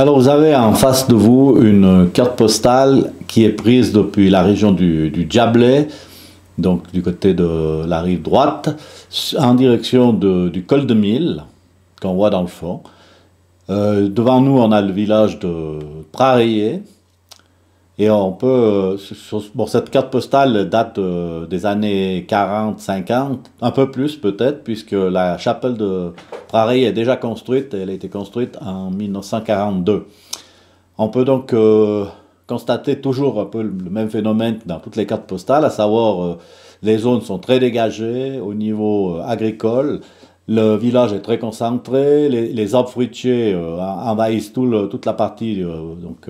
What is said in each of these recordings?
Alors vous avez en face de vous une carte postale qui est prise depuis la région du, du donc du côté de la rive droite, en direction du col de Mille, qu'on voit dans le fond. Euh, devant nous, on a le village de Prarié. Et on peut. Euh, bon, cette carte postale date euh, des années 40-50, un peu plus peut-être, puisque la chapelle de Prairie est déjà construite, elle a été construite en 1942. On peut donc euh, constater toujours un peu le même phénomène dans toutes les cartes postales, à savoir euh, les zones sont très dégagées au niveau euh, agricole, le village est très concentré, les, arbres fruitiers envahissent tout toute la partie donc,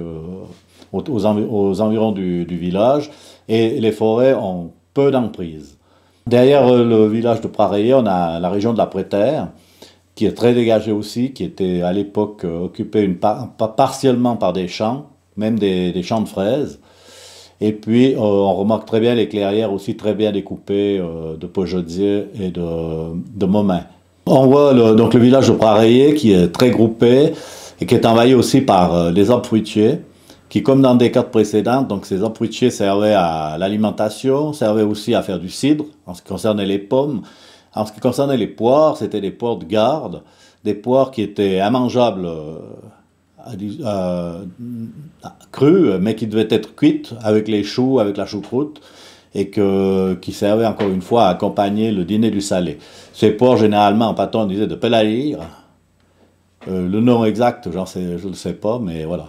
aux, environs du, village et les forêts ont peu d'emprise. Derrière le village de Prairie, on a la région de la Préterre, qui est très dégagé aussi, qui était à l'époque euh, occupé une partiellement par des champs, même des, champs de fraises. Et puis, euh, on remarque très bien les clairières aussi très bien découpées euh, de Pojodier et de, de On voit donc le village de Prarayé qui est très groupé et qui est envahi aussi par les arbres fruitiers, qui, comme dans des cartes précédentes, donc ces arbres fruitiers servaient à l'alimentation, servaient aussi à faire du cidre en ce qui concernait les pommes, en ce qui concernait les poires, c'était des poires de garde, des poires qui étaient immangeables euh, euh, crues, mais qui devaient être cuites avec les choux, avec la choucroute, et qui servaient encore une fois à accompagner le dîner du salé. Ces poires, généralement, en pâton, on disait de pellaïr. Euh, le nom exact, genre, je ne sais pas, mais voilà.